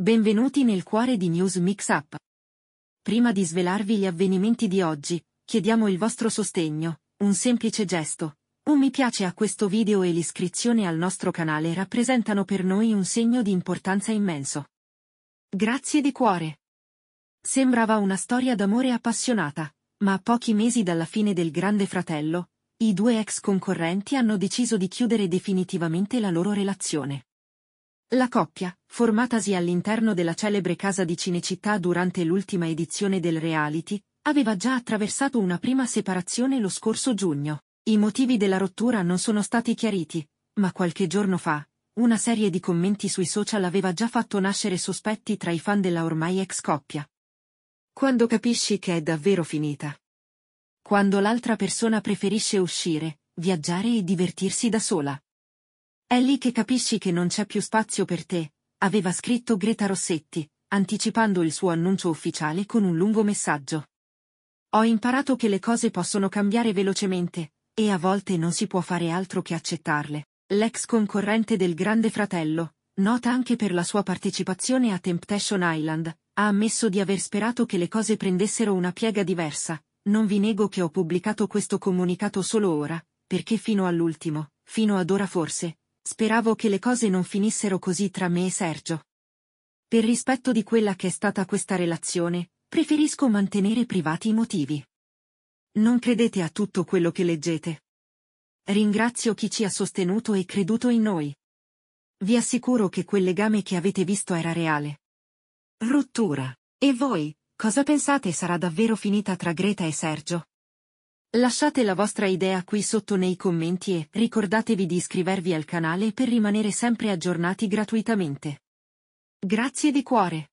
Benvenuti nel cuore di News Mix Up. Prima di svelarvi gli avvenimenti di oggi, chiediamo il vostro sostegno, un semplice gesto. Un mi piace a questo video e l'iscrizione al nostro canale rappresentano per noi un segno di importanza immenso. Grazie di cuore. Sembrava una storia d'amore appassionata, ma a pochi mesi dalla fine del Grande Fratello, i due ex concorrenti hanno deciso di chiudere definitivamente la loro relazione. La coppia, formatasi all'interno della celebre casa di Cinecittà durante l'ultima edizione del reality, aveva già attraversato una prima separazione lo scorso giugno. I motivi della rottura non sono stati chiariti, ma qualche giorno fa, una serie di commenti sui social aveva già fatto nascere sospetti tra i fan della ormai ex coppia. Quando capisci che è davvero finita. Quando l'altra persona preferisce uscire, viaggiare e divertirsi da sola è lì che capisci che non c'è più spazio per te, aveva scritto Greta Rossetti, anticipando il suo annuncio ufficiale con un lungo messaggio. Ho imparato che le cose possono cambiare velocemente, e a volte non si può fare altro che accettarle. L'ex concorrente del Grande Fratello, nota anche per la sua partecipazione a Temptation Island, ha ammesso di aver sperato che le cose prendessero una piega diversa. Non vi nego che ho pubblicato questo comunicato solo ora, perché fino all'ultimo, fino ad ora forse, Speravo che le cose non finissero così tra me e Sergio. Per rispetto di quella che è stata questa relazione, preferisco mantenere privati i motivi. Non credete a tutto quello che leggete. Ringrazio chi ci ha sostenuto e creduto in noi. Vi assicuro che quel legame che avete visto era reale. Rottura. E voi, cosa pensate sarà davvero finita tra Greta e Sergio? Lasciate la vostra idea qui sotto nei commenti e ricordatevi di iscrivervi al canale per rimanere sempre aggiornati gratuitamente. Grazie di cuore!